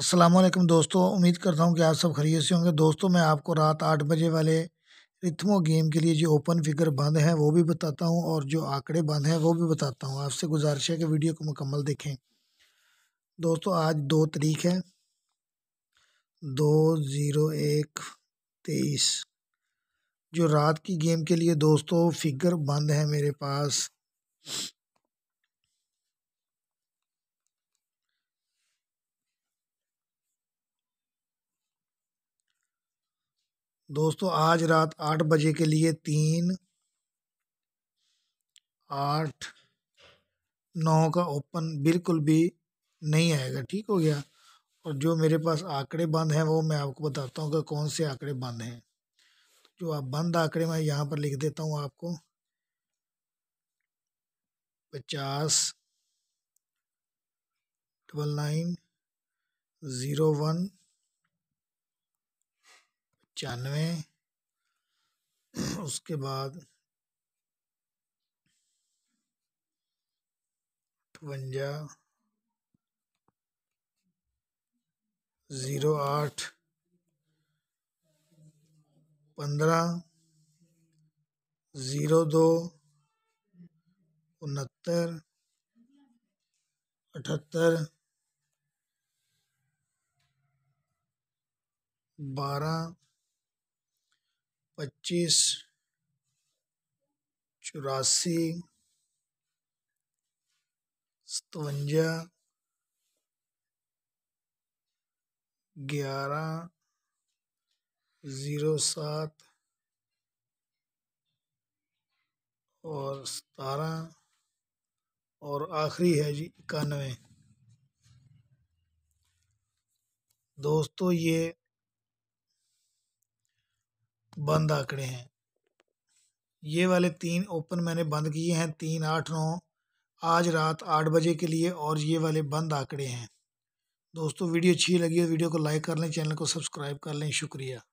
असलम दोस्तों उम्मीद करता हूँ कि आप सब खरीद से होंगे दोस्तों मैं आपको रात आठ बजे वाले रिथमो गेम के लिए जो ओपन फिगर बंद हैं वो भी बताता हूँ और जो आंकड़े बंद हैं वो भी बताता हूँ आपसे गुजारिश है कि वीडियो को मुकम्मल देखें दोस्तों आज दो तारीख है दो ज़ीरो एक तेईस जो रात की गेम के लिए दोस्तों फिगर बंद है मेरे पास दोस्तों आज रात आठ बजे के लिए तीन आठ नौ का ओपन बिल्कुल भी नहीं आएगा ठीक हो गया और जो मेरे पास आंकड़े बंद हैं वो मैं आपको बताता हूँ कि कौन से आंकड़े बंद हैं जो आप बंद आंकड़े मैं यहाँ पर लिख देता हूँ आपको पचास डबल नाइन ज़ीरो वन पचानवे उसके बाद अठवंजा ज़ीरो आठ पंद्रह ज़ीरो दो उनहत्तर अठहत्तर बारह पच्चीस चौरासी सतवंजा ग्यारह ज़ीरो सात और सतारह और आखिरी है जी इक्यानवे दोस्तों ये बंद आंकड़े हैं ये वाले तीन ओपन मैंने बंद किए हैं तीन आठ नौ आज रात आठ बजे के लिए और ये वाले बंद आंकड़े हैं दोस्तों वीडियो अच्छी लगी है तो वीडियो को लाइक कर लें चैनल को सब्सक्राइब कर लें शुक्रिया